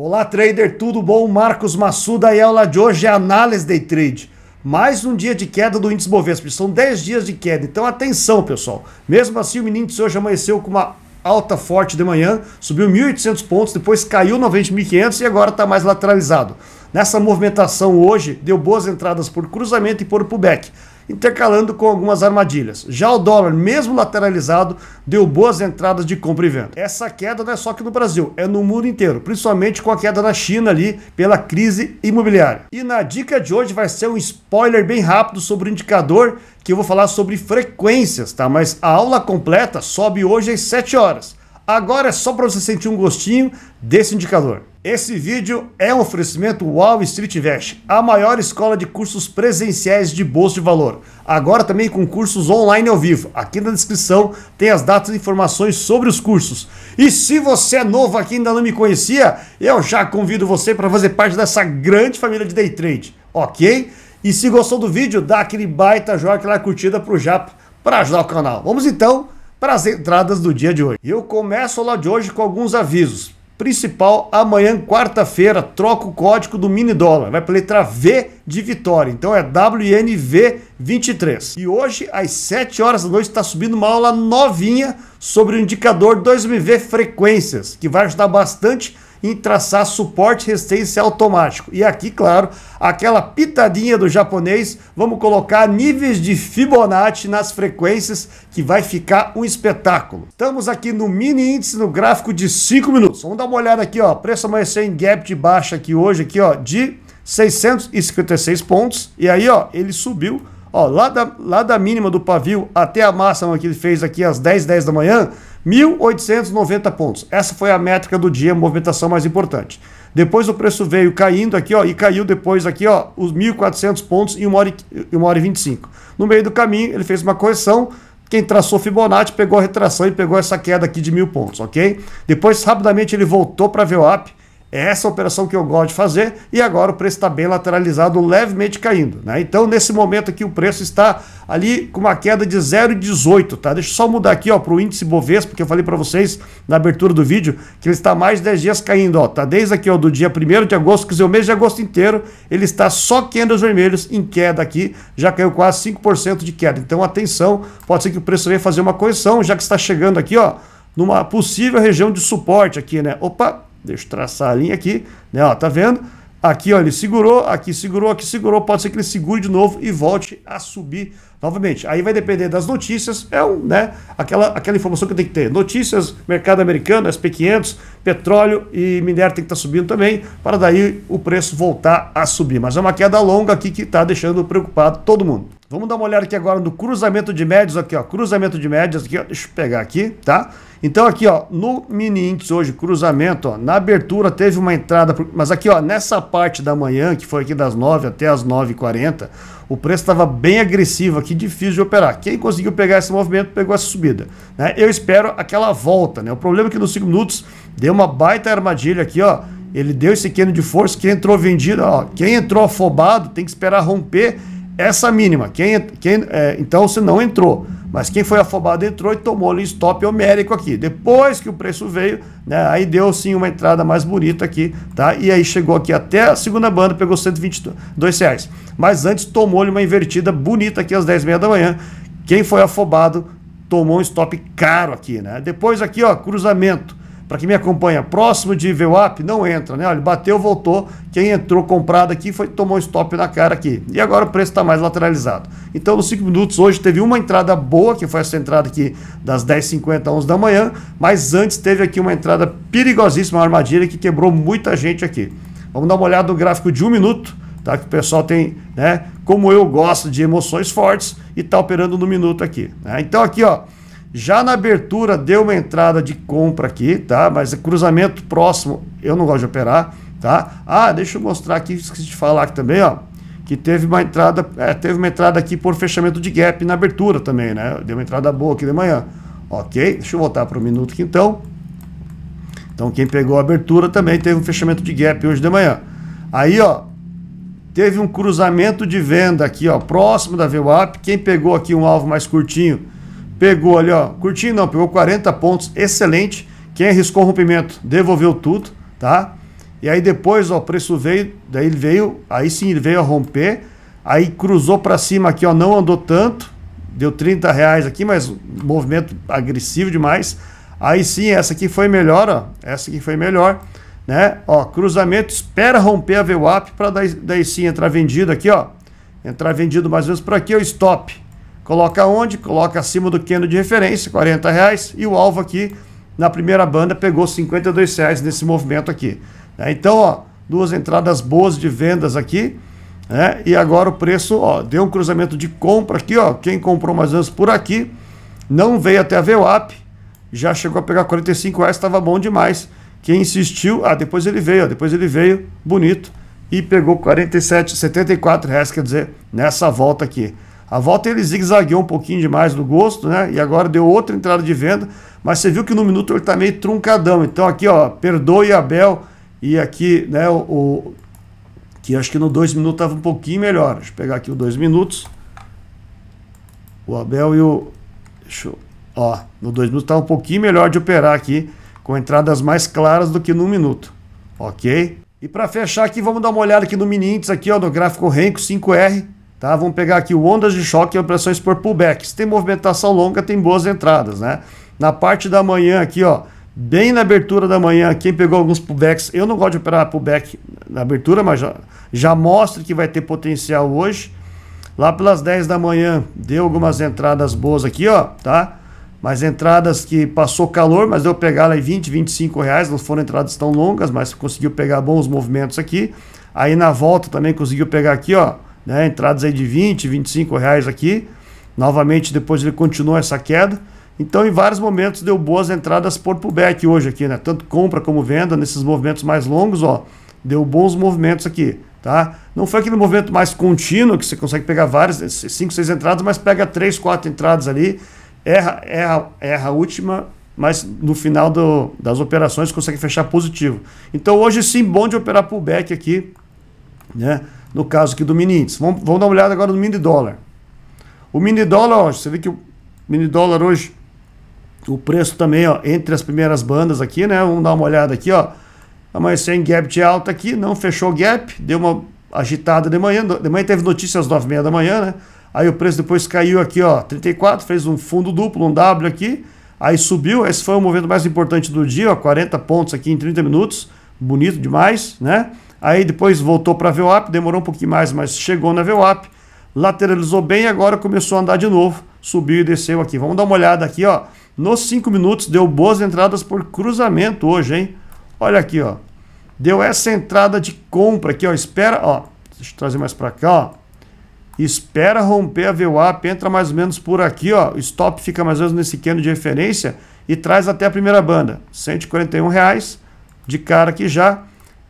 Olá, trader, tudo bom? Marcos Massuda e a aula de hoje é análise day trade. Mais um dia de queda do índice Bovespa, são 10 dias de queda, então atenção, pessoal. Mesmo assim, o menino de hoje amanheceu com uma alta forte de manhã, subiu 1.800 pontos, depois caiu 90.500 e agora está mais lateralizado. Nessa movimentação hoje, deu boas entradas por cruzamento e por pullback intercalando com algumas armadilhas. Já o dólar, mesmo lateralizado, deu boas entradas de compra e venda. Essa queda não é só aqui no Brasil, é no mundo inteiro, principalmente com a queda na China ali pela crise imobiliária. E na dica de hoje vai ser um spoiler bem rápido sobre o indicador que eu vou falar sobre frequências, tá? Mas a aula completa sobe hoje às 7 horas. Agora é só para você sentir um gostinho desse indicador. Esse vídeo é um oferecimento Wall Street Invest, a maior escola de cursos presenciais de bolsa de valor. Agora também com cursos online ao vivo. Aqui na descrição tem as datas e informações sobre os cursos. E se você é novo aqui e ainda não me conhecia, eu já convido você para fazer parte dessa grande família de day trade, ok? E se gostou do vídeo, dá aquele baita joia, aquela curtida para o Japa para ajudar o canal. Vamos então para as entradas do dia de hoje. eu começo lá de hoje com alguns avisos. Principal, amanhã, quarta-feira, troca o código do mini dólar. Vai para letra V de Vitória. Então é WNV23. E hoje, às 7 horas da noite, está subindo uma aula novinha sobre o indicador 2MV frequências, que vai ajudar bastante em traçar suporte resistência automático. E aqui, claro, aquela pitadinha do japonês, vamos colocar níveis de Fibonacci nas frequências que vai ficar um espetáculo. Estamos aqui no mini índice no gráfico de 5 minutos. Vamos dar uma olhada aqui, ó, preço amanheceu em gap de baixa aqui hoje aqui, ó, de 656 pontos. E aí, ó, ele subiu Ó, lá da, lá da mínima do pavio até a máxima que ele fez aqui às 10, 10 da manhã, 1.890 pontos. Essa foi a métrica do dia, a movimentação mais importante. Depois o preço veio caindo aqui, ó, e caiu depois aqui, ó, os 1.400 pontos em 1 hora, e, 1 hora e 25. No meio do caminho, ele fez uma correção, quem traçou Fibonacci pegou a retração e pegou essa queda aqui de mil pontos, ok? Depois, rapidamente, ele voltou para a VWAP, é essa operação que eu gosto de fazer e agora o preço está bem lateralizado, levemente caindo. Né? Então, nesse momento aqui, o preço está ali com uma queda de 0,18. Tá? Deixa eu só mudar aqui para o índice Bovespa, porque eu falei para vocês na abertura do vídeo que ele está mais 10 dias caindo. Ó, tá desde aqui ó, do dia 1 de agosto, quer dizer, o mês de agosto inteiro, ele está só quendas vermelhos em queda aqui, já caiu quase 5% de queda. Então, atenção, pode ser que o preço venha fazer uma correção, já que está chegando aqui ó, numa possível região de suporte aqui, né? Opa, Deixa eu traçar a linha aqui, né? Ó, tá vendo? Aqui, ó, ele segurou, aqui segurou, aqui segurou. Pode ser que ele segure de novo e volte a subir novamente. Aí vai depender das notícias, é um, né? Aquela, aquela informação que tem que ter. Notícias, mercado americano, SP500, petróleo e minério tem que estar tá subindo também, para daí o preço voltar a subir. Mas é uma queda longa aqui que está deixando preocupado todo mundo. Vamos dar uma olhada aqui agora no cruzamento de médias, aqui ó, cruzamento de médias aqui, ó, deixa eu pegar aqui, tá? Então aqui ó, no mini índice hoje, cruzamento, ó, na abertura teve uma entrada, mas aqui ó, nessa parte da manhã, que foi aqui das 9 até as 9h40, o preço estava bem agressivo aqui, difícil de operar. Quem conseguiu pegar esse movimento, pegou essa subida, né? Eu espero aquela volta, né? O problema é que nos 5 minutos deu uma baita armadilha aqui ó, ele deu esse queno de força, quem entrou vendido, ó, quem entrou afobado tem que esperar romper essa mínima. Quem, quem, é, então você não entrou. Mas quem foi afobado entrou e tomou ali stop homérico aqui. Depois que o preço veio, né, aí deu sim uma entrada mais bonita aqui, tá? E aí chegou aqui até a segunda banda, pegou 122 reais. Mas antes tomou-lhe uma invertida bonita aqui às 10h30 da manhã. Quem foi afobado tomou um stop caro aqui, né? Depois aqui, ó, cruzamento para quem me acompanha, próximo de VWAP, não entra, né? Olha, bateu, voltou. Quem entrou comprado aqui foi tomou um stop na cara aqui. E agora o preço está mais lateralizado. Então, nos 5 minutos, hoje teve uma entrada boa, que foi essa entrada aqui das 10h50 a 11 da manhã, mas antes teve aqui uma entrada perigosíssima, uma armadilha que quebrou muita gente aqui. Vamos dar uma olhada no gráfico de um minuto, tá? Que o pessoal tem, né? Como eu gosto de emoções fortes e tá operando no minuto aqui. Né? Então, aqui, ó. Já na abertura deu uma entrada de compra aqui, tá? Mas cruzamento próximo, eu não gosto de operar, tá? Ah, deixa eu mostrar aqui, esqueci de falar aqui também, ó. Que teve uma entrada, é, teve uma entrada aqui por fechamento de gap na abertura também, né? Deu uma entrada boa aqui de manhã. Ok, deixa eu voltar para o minuto aqui então. Então quem pegou a abertura também teve um fechamento de gap hoje de manhã. Aí, ó, teve um cruzamento de venda aqui, ó, próximo da VWAP. Quem pegou aqui um alvo mais curtinho Pegou ali, ó, curtinho não, pegou 40 pontos, excelente. Quem arriscou o rompimento devolveu tudo, tá? E aí depois, ó, o preço veio, daí ele veio, aí sim ele veio a romper, aí cruzou para cima aqui, ó, não andou tanto, deu 30 reais aqui, mas movimento agressivo demais. Aí sim, essa aqui foi melhor, ó, essa aqui foi melhor, né? Ó, cruzamento, espera romper a VWAP para daí, daí sim entrar vendido aqui, ó, entrar vendido mais ou menos por aqui, o stop, Coloca onde? Coloca acima do candle de referência, 40 reais, e o alvo aqui na primeira banda pegou 52 reais nesse movimento aqui. É, então, ó, duas entradas boas de vendas aqui, né? E agora o preço, ó, deu um cruzamento de compra aqui, ó. Quem comprou mais antes por aqui não veio até a VWAP, já chegou a pegar 45 reais, estava bom demais. Quem insistiu, ah, depois ele veio, ó, depois ele veio, bonito, e pegou 47, 74 reais, quer dizer, nessa volta aqui. A volta ele zigue-zagueou um pouquinho demais no gosto, né? E agora deu outra entrada de venda, mas você viu que no minuto ele tá meio truncadão. Então aqui, ó, perdoe Abel e aqui, né, o, o que acho que no dois minutos tava um pouquinho melhor. Deixa eu pegar aqui o dois minutos. O Abel e o deixa eu, ó, no dois minutos tava um pouquinho melhor de operar aqui, com entradas mais claras do que no minuto. OK? E para fechar aqui, vamos dar uma olhada aqui no Minintes aqui, ó, no gráfico Renko 5R. Tá? Vamos pegar aqui o ondas de choque e operações por pullback. Se tem movimentação longa, tem boas entradas, né? Na parte da manhã aqui, ó, bem na abertura da manhã, quem pegou alguns pullbacks, eu não gosto de operar pullback na abertura, mas já, já mostra que vai ter potencial hoje. Lá pelas 10 da manhã, deu algumas entradas boas aqui, ó, tá? Mas entradas que passou calor, mas deu pegar lá em 20, 25 reais, não foram entradas tão longas, mas conseguiu pegar bons movimentos aqui. Aí na volta também conseguiu pegar aqui, ó, né? entradas aí de 20, 25 reais aqui. Novamente, depois ele continuou essa queda. Então, em vários momentos, deu boas entradas por pullback hoje aqui, né? Tanto compra como venda, nesses movimentos mais longos, ó. Deu bons movimentos aqui, tá? Não foi aquele movimento mais contínuo, que você consegue pegar várias, eh, cinco, seis entradas, mas pega três, quatro entradas ali, erra, erra, erra a última, mas no final do, das operações consegue fechar positivo. Então, hoje sim, bom de operar pullback aqui, né? no caso aqui do mini índice. Vamos, vamos dar uma olhada agora no mini dólar. O mini dólar, ó, você vê que o mini dólar hoje, o preço também, ó, entre as primeiras bandas aqui, né? Vamos dar uma olhada aqui, ó. Amanheceu em gap de alta aqui, não fechou o gap, deu uma agitada de manhã. De manhã teve notícias às 9h30 da manhã, né? Aí o preço depois caiu aqui, ó, 34, fez um fundo duplo, um W aqui. Aí subiu, esse foi o movimento mais importante do dia, ó, 40 pontos aqui em 30 minutos. Bonito demais, né? Aí depois voltou para a VWAP, demorou um pouquinho mais, mas chegou na VWAP, lateralizou bem e agora começou a andar de novo, subiu e desceu aqui. Vamos dar uma olhada aqui, ó. Nos 5 minutos deu boas entradas por cruzamento hoje, hein? Olha aqui, ó. Deu essa entrada de compra aqui, ó. Espera, ó. Deixa eu trazer mais para cá, ó. Espera romper a VWAP, entra mais ou menos por aqui, ó. O stop fica mais ou menos nesse cano de referência e traz até a primeira banda. R$ 141 reais de cara aqui já.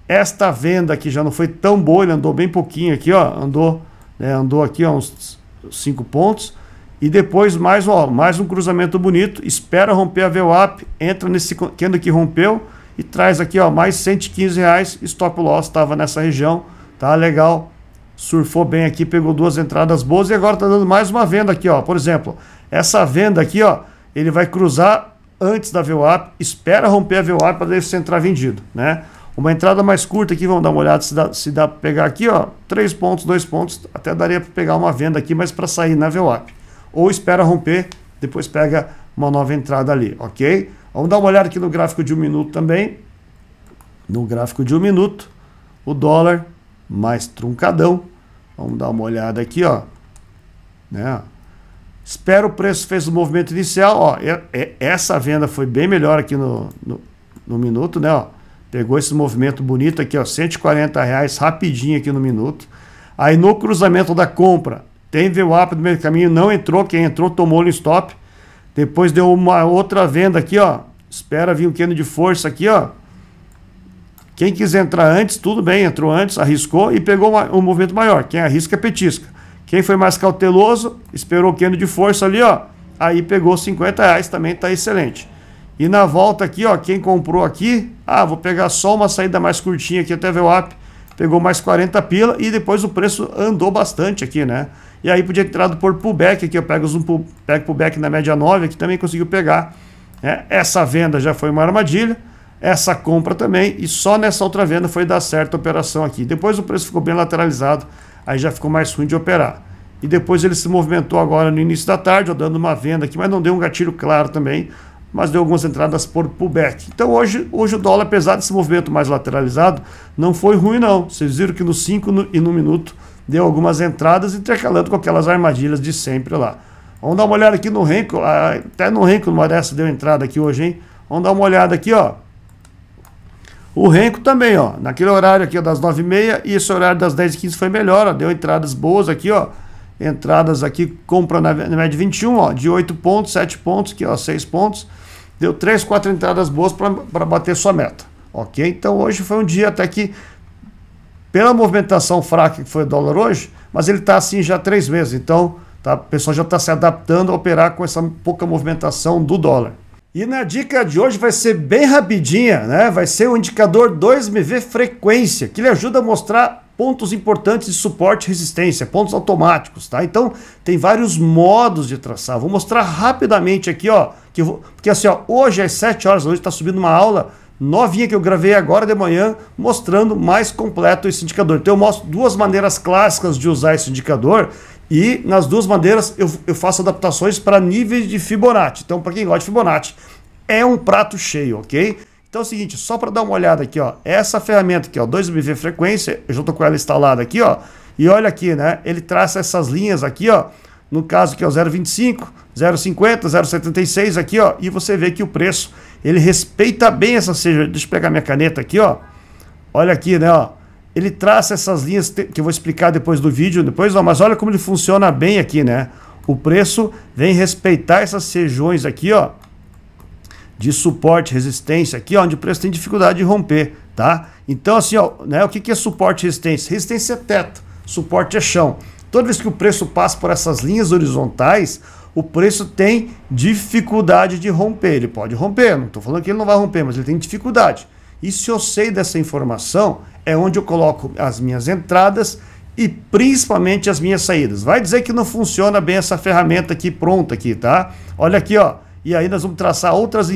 Esta venda aqui já não foi tão boa, ele andou bem pouquinho aqui, ó, andou, né, andou aqui ó, uns 5 pontos. E depois mais, ó, mais um cruzamento bonito, espera romper a VWAP, entra nesse candle que rompeu e traz aqui ó, mais 115 reais, stop loss estava nessa região, tá legal, surfou bem aqui, pegou duas entradas boas e agora tá dando mais uma venda aqui, ó. Por exemplo, essa venda aqui, ó, ele vai cruzar antes da VWAP, espera romper a VWAP para deixar você entrar vendido, né? Uma entrada mais curta aqui, vamos dar uma olhada se dá, se dá para pegar aqui, ó, 3 pontos, 2 pontos, até daria para pegar uma venda aqui, mas para sair na VWAP. Ou espera romper, depois pega uma nova entrada ali, ok? Vamos dar uma olhada aqui no gráfico de um minuto também. No gráfico de um minuto, o dólar mais truncadão. Vamos dar uma olhada aqui, ó. Né? Espera o preço fez o movimento inicial, ó. É, é, essa venda foi bem melhor aqui no, no, no minuto, né? Ó. Pegou esse movimento bonito aqui, ó, 140 reais rapidinho aqui no minuto. Aí no cruzamento da compra, tem VWAP do meio do caminho, não entrou, quem entrou tomou o stop. Depois deu uma outra venda aqui, ó. Espera vir um queno de força aqui, ó. Quem quiser entrar antes, tudo bem, entrou antes, arriscou e pegou uma, um movimento maior. Quem arrisca, petisca. Quem foi mais cauteloso, esperou o queno de força ali, ó. Aí pegou 50 reais, também está excelente. E na volta aqui, ó, quem comprou aqui, ah, vou pegar só uma saída mais curtinha aqui até VWAP, pegou mais 40 pila e depois o preço andou bastante aqui, né? E aí podia ter tirado por pullback aqui, eu pego um pull, pego pullback na média 9, aqui também conseguiu pegar. Né? Essa venda já foi uma armadilha, essa compra também, e só nessa outra venda foi dar certa a operação aqui. Depois o preço ficou bem lateralizado, aí já ficou mais ruim de operar. E depois ele se movimentou agora no início da tarde, ó, dando uma venda aqui, mas não deu um gatilho claro também mas deu algumas entradas por pullback. Então hoje, hoje o dólar, apesar desse movimento mais lateralizado, não foi ruim não. Vocês viram que no 5 e no minuto deu algumas entradas intercalando com aquelas armadilhas de sempre lá. Vamos dar uma olhada aqui no Renko, até no Renko no dessa deu entrada aqui hoje, hein? Vamos dar uma olhada aqui, ó. O Renko também, ó, naquele horário aqui ó, das 9h30 e esse horário das 10h15 foi melhor, ó, deu entradas boas aqui, ó entradas aqui, compra na média 21, ó, de 8 pontos, 7 pontos, aqui, ó, 6 pontos, deu três, quatro entradas boas para bater sua meta. Ok? Então hoje foi um dia até que, pela movimentação fraca que foi o dólar hoje, mas ele está assim já há três meses. Então tá, o pessoal já está se adaptando a operar com essa pouca movimentação do dólar. E na dica de hoje vai ser bem rapidinha, né? Vai ser o indicador 2MV frequência, que ele ajuda a mostrar pontos importantes de suporte e resistência, pontos automáticos, tá? Então, tem vários modos de traçar. Vou mostrar rapidamente aqui, ó, que vou, porque assim, ó, hoje às 7 horas da noite está subindo uma aula novinha que eu gravei agora de manhã, mostrando mais completo esse indicador. Então, eu mostro duas maneiras clássicas de usar esse indicador e nas duas maneiras eu, eu faço adaptações para níveis de Fibonacci. Então, para quem gosta de Fibonacci, é um prato cheio, ok? Então é o seguinte, só para dar uma olhada aqui, ó, essa ferramenta aqui, ó, 2MV frequência, eu já estou com ela instalada aqui, ó, e olha aqui, né, ele traça essas linhas aqui, ó, no caso aqui, ó, 0,25, 0,50, 0,76 aqui, ó, e você vê que o preço, ele respeita bem essa seja, deixa eu pegar minha caneta aqui, ó, olha aqui, né, ó, ele traça essas linhas que eu vou explicar depois do vídeo, depois não, mas olha como ele funciona bem aqui, né, o preço vem respeitar essas regiões aqui, ó, de suporte, resistência aqui, ó, onde o preço tem dificuldade de romper, tá? Então assim, ó, né, o que, que é suporte e resistência? Resistência é teto, suporte é chão. Toda vez que o preço passa por essas linhas horizontais, o preço tem dificuldade de romper. Ele pode romper, não estou falando que ele não vai romper, mas ele tem dificuldade. E se eu sei dessa informação, é onde eu coloco as minhas entradas e principalmente as minhas saídas. Vai dizer que não funciona bem essa ferramenta aqui pronta aqui, tá? Olha aqui, ó. E aí nós vamos traçar outras,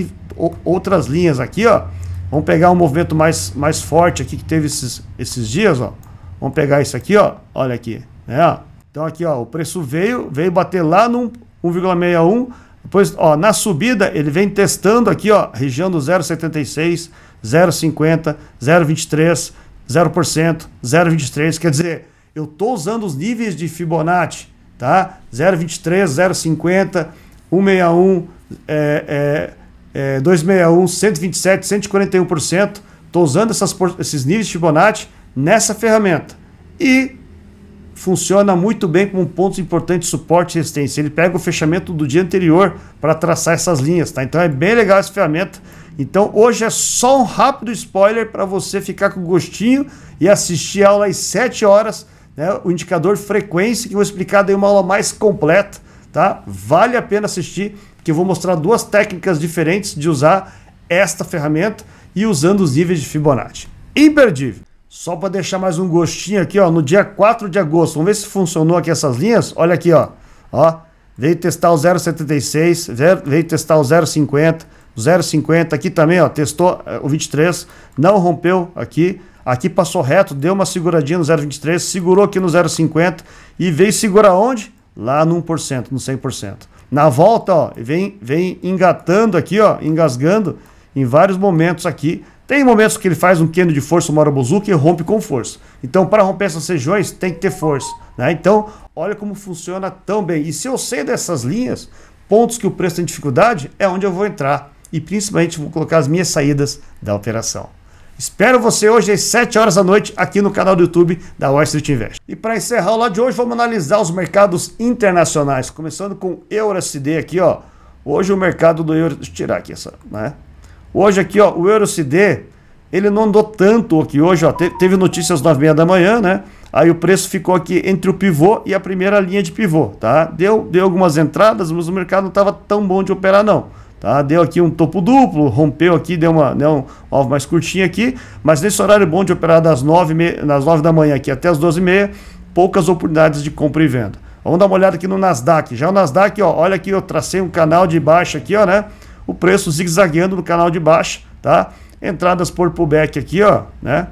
outras linhas aqui, ó. Vamos pegar um movimento mais, mais forte aqui que teve esses, esses dias, ó. Vamos pegar isso aqui, ó. Olha aqui, né? Então aqui, ó, o preço veio, veio bater lá no 1,61. Depois, ó, na subida ele vem testando aqui, ó, região do 0,76, 0,50, 0,23, 0%, 0,23. Quer dizer, eu tô usando os níveis de Fibonacci, tá? 0,23, 0,50, 1,61 é, é, é, 261, 127, 141%. Estou usando essas, esses níveis de Fibonacci nessa ferramenta. E funciona muito bem como um ponto importante de suporte e resistência. Ele pega o fechamento do dia anterior para traçar essas linhas, tá? Então é bem legal essa ferramenta. Então hoje é só um rápido spoiler para você ficar com gostinho e assistir a aula às 7 horas, né? O indicador frequência que eu vou explicar daí uma aula mais completa, tá? Vale a pena assistir que eu vou mostrar duas técnicas diferentes de usar esta ferramenta e usando os níveis de Fibonacci. Imperdível! Só para deixar mais um gostinho aqui, ó, no dia 4 de agosto. Vamos ver se funcionou aqui essas linhas. Olha aqui, ó. Ó, veio testar o 0,76, veio testar o 0,50, 0,50 aqui também, ó, testou é, o 23, não rompeu aqui. Aqui passou reto, deu uma seguradinha no 0,23, segurou aqui no 0,50 e veio segurar onde? Lá no 1%, no 100%. Na volta, ó, vem, vem engatando aqui, ó, engasgando em vários momentos aqui. Tem momentos que ele faz um queno de força, um marabuzuki e rompe com força. Então, para romper essas regiões, tem que ter força. Né? Então, olha como funciona tão bem. E se eu sei dessas linhas, pontos que o preço tem dificuldade, é onde eu vou entrar. E principalmente vou colocar as minhas saídas da operação. Espero você hoje às 7 horas da noite aqui no canal do YouTube da Wall Street Invest. E para encerrar o lá de hoje, vamos analisar os mercados internacionais, começando com EuroCD aqui, ó. Hoje o mercado do euro, deixa eu tirar aqui essa, né? Hoje aqui, ó, o EuroCD, ele não andou tanto aqui hoje, ó. Teve, notícias às 9h30 da manhã, né? Aí o preço ficou aqui entre o pivô e a primeira linha de pivô, tá? Deu, deu algumas entradas, mas o mercado não estava tão bom de operar não. Tá? Deu aqui um topo duplo, rompeu aqui, deu uma, né, um alvo mais curtinho aqui, mas nesse horário bom de operar das 9, me... das 9 da manhã aqui até as 12h30, poucas oportunidades de compra e venda. Vamos dar uma olhada aqui no Nasdaq. Já o Nasdaq, ó, olha aqui, eu tracei um canal de baixa aqui, ó, né? O preço zigue-zagueando no canal de baixa, tá? Entradas por pullback aqui, ó, né?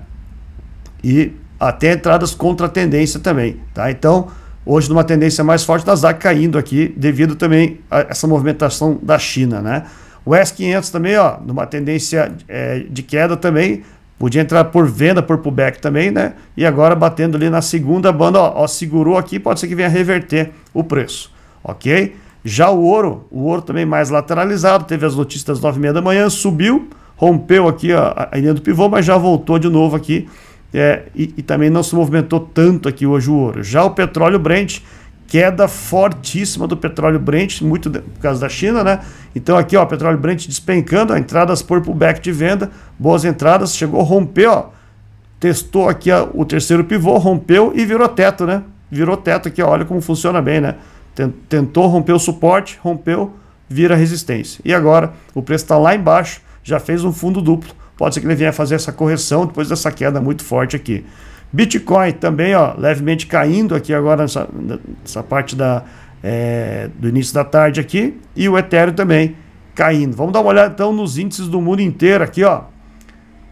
E até entradas contra a tendência também, tá? Então, hoje numa tendência mais forte, ZAC caindo aqui, devido também a essa movimentação da China, né? O S500 também, ó, numa tendência é, de queda também, podia entrar por venda, por pullback também, né? E agora batendo ali na segunda banda, ó, ó, segurou aqui, pode ser que venha reverter o preço, ok? Já o ouro, o ouro também mais lateralizado, teve as notícias das 9h30 da manhã, subiu, rompeu aqui ó, a linha do pivô, mas já voltou de novo aqui é, e, e, também não se movimentou tanto aqui hoje o ouro. Já o petróleo Brent, queda fortíssima do petróleo Brent, muito de, por causa da China, né? Então aqui, ó, petróleo Brent despencando, ó, entradas por pullback de venda, boas entradas, chegou, a romper ó, testou aqui ó, o terceiro pivô, rompeu e virou teto, né? Virou teto aqui, ó, olha como funciona bem, né? Tentou romper o suporte, rompeu, vira resistência. E agora o preço está lá embaixo, já fez um fundo duplo, Pode ser que ele venha fazer essa correção depois dessa queda muito forte aqui. Bitcoin também, ó, levemente caindo aqui agora nessa, nessa parte da, é, do início da tarde aqui. E o Ethereum também caindo. Vamos dar uma olhada então nos índices do mundo inteiro aqui, ó.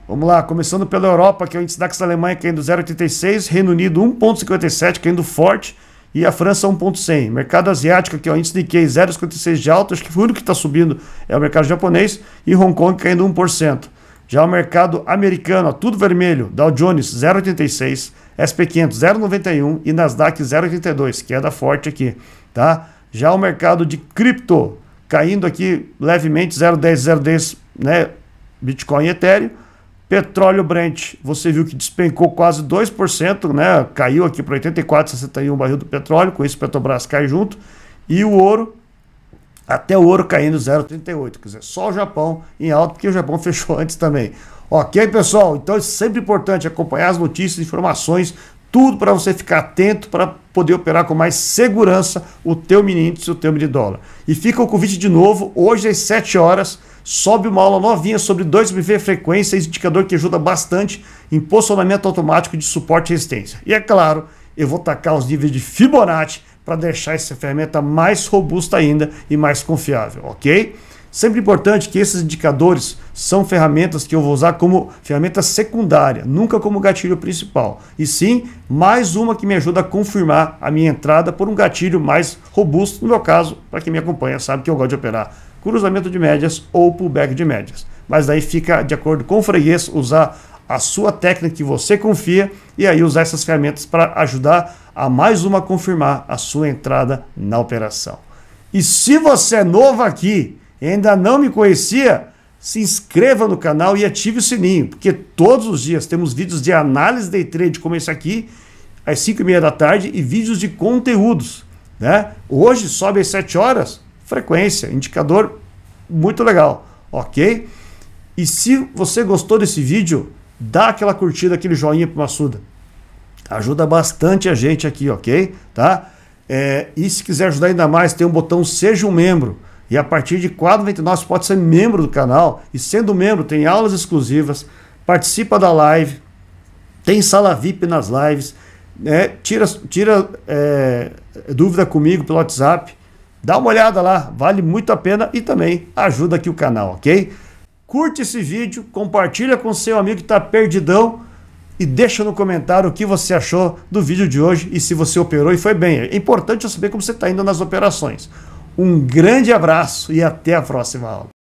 Vamos lá, começando pela Europa, que é o índice DAX da Alemanha caindo 0,86, Reino Unido 1,57, caindo forte, e a França 1,100. Mercado asiático, que é o índice Nikkei 0,56 de alta, acho que o único que está subindo é o mercado japonês, e Hong Kong caindo 1%. Já o mercado americano, tudo vermelho, Dow Jones 0,86, SP500 0,91 e Nasdaq 0,82, queda forte aqui, tá? Já o mercado de cripto caindo aqui levemente 0,10, 0,10, né? Bitcoin e Ethereum. Petróleo Brent, você viu que despencou quase 2%, né? Caiu aqui para 84,61 o barril do petróleo, com isso Petrobras cai junto. E o ouro até o ouro caindo 0,38. Quer dizer, só o Japão em alta, porque o Japão fechou antes também. Ok, pessoal? Então é sempre importante acompanhar as notícias, informações, tudo para você ficar atento para poder operar com mais segurança o teu mini índice, o teu mini dólar. E fica o convite de novo, hoje às 7 horas, sobe uma aula novinha sobre 2MV frequência, indicador que ajuda bastante em posicionamento automático de suporte e resistência. E é claro, eu vou tacar os níveis de Fibonacci para deixar essa ferramenta mais robusta ainda e mais confiável, ok? Sempre importante que esses indicadores são ferramentas que eu vou usar como ferramenta secundária, nunca como gatilho principal. E sim, mais uma que me ajuda a confirmar a minha entrada por um gatilho mais robusto, no meu caso, para quem me acompanha sabe que eu gosto de operar cruzamento de médias ou pullback de médias. Mas daí fica de acordo com o freguês usar a sua técnica que você confia e aí usar essas ferramentas para ajudar a mais uma confirmar a sua entrada na operação. E se você é novo aqui e ainda não me conhecia, se inscreva no canal e ative o sininho, porque todos os dias temos vídeos de análise de trade como esse aqui, às 5 e meia da tarde, e vídeos de conteúdos. Né? Hoje sobe às 7 horas, frequência, indicador muito legal, ok? E se você gostou desse vídeo, dá aquela curtida, aquele joinha para o Massuda. Ajuda bastante a gente aqui, ok? Tá? É, e se quiser ajudar ainda mais, tem um botão Seja um Membro. E a partir de R$ 4,99 pode ser membro do canal. E sendo membro, tem aulas exclusivas, participa da live, tem sala VIP nas lives, né? tira, tira é, dúvida comigo pelo WhatsApp. Dá uma olhada lá, vale muito a pena e também ajuda aqui o canal, ok? Curte esse vídeo, compartilha com seu amigo que está perdidão e deixa no comentário o que você achou do vídeo de hoje e se você operou e foi bem. É importante eu saber como você está indo nas operações. Um grande abraço e até a próxima aula.